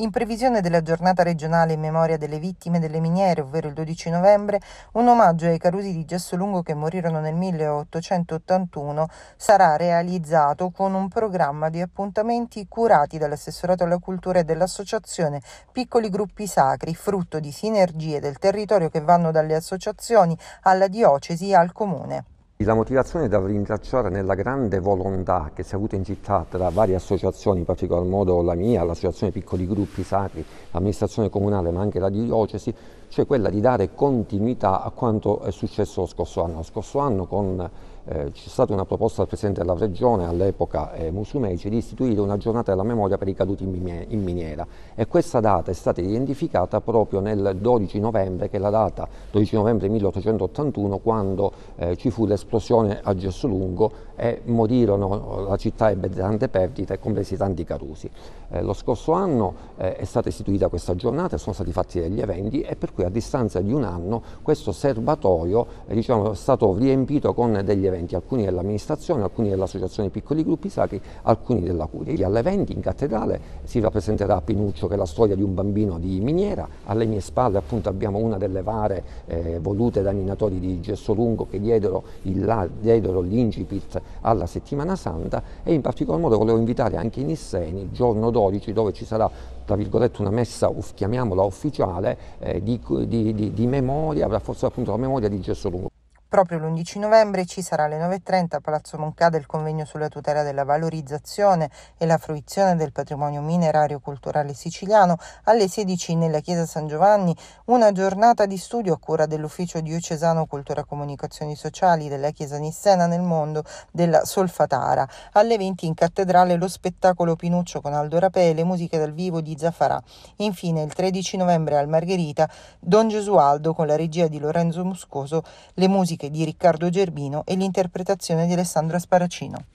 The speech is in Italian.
In previsione della giornata regionale in memoria delle vittime delle miniere, ovvero il 12 novembre, un omaggio ai carusi di Gessolungo che morirono nel 1881 sarà realizzato con un programma di appuntamenti curati dall'assessorato alla cultura e dell'associazione Piccoli Gruppi Sacri, frutto di sinergie del territorio che vanno dalle associazioni alla diocesi al comune. La motivazione da rintracciare nella grande volontà che si è avuta in città tra varie associazioni, in particolar modo la mia, l'associazione Piccoli Gruppi Sacri, l'amministrazione comunale ma anche la diocesi, cioè quella di dare continuità a quanto è successo lo scorso anno. Lo scorso anno con eh, c'è stata una proposta del Presidente della Regione all'epoca eh, Musumeci di istituire una giornata della memoria per i caduti in, miniera e questa data è stata identificata proprio nel 12 novembre che è la data 12 novembre 1881 quando eh, ci fu l'esplosione a Gessolungo e morirono, la città ebbe tante perdite compresi tanti carusi. Eh, lo scorso anno eh, è stata istituita questa giornata, sono stati fatti degli eventi e per cui a distanza di un anno questo serbatoio eh, diciamo, è stato riempito con degli eventi eventi, alcuni dell'amministrazione, alcuni dell'associazione Piccoli Gruppi Sacri, alcuni della Curia. Alle 20 in cattedrale si rappresenterà Pinuccio che è la storia di un bambino di miniera, alle mie spalle appunto abbiamo una delle vare eh, volute dai minatori di Gesso Lungo che diedero, l'incipit alla settimana santa e in particolar modo volevo invitare anche i Nisseni, giorno 12 dove ci sarà tra virgolette una messa, chiamiamola ufficiale, eh, di, di, di, di memoria, rafforzare appunto la memoria di Gesso Lungo. Proprio l'11 novembre ci sarà alle 9.30 a Palazzo Moncada il convegno sulla tutela della valorizzazione e la fruizione del patrimonio minerario culturale siciliano, alle 16 nella Chiesa San Giovanni una giornata di studio a cura dell'Ufficio Diocesano Cultura Comunicazioni Sociali della Chiesa Nissena nel mondo della Solfatara, alle 20 in cattedrale lo spettacolo Pinuccio con Aldo Rapè e le musiche dal vivo di Zaffarà. Infine il 13 novembre al Margherita Don Gesualdo con la regia di Lorenzo Muscoso le musiche musiche di Riccardo Gerbino e l'interpretazione di Alessandra Sparacino.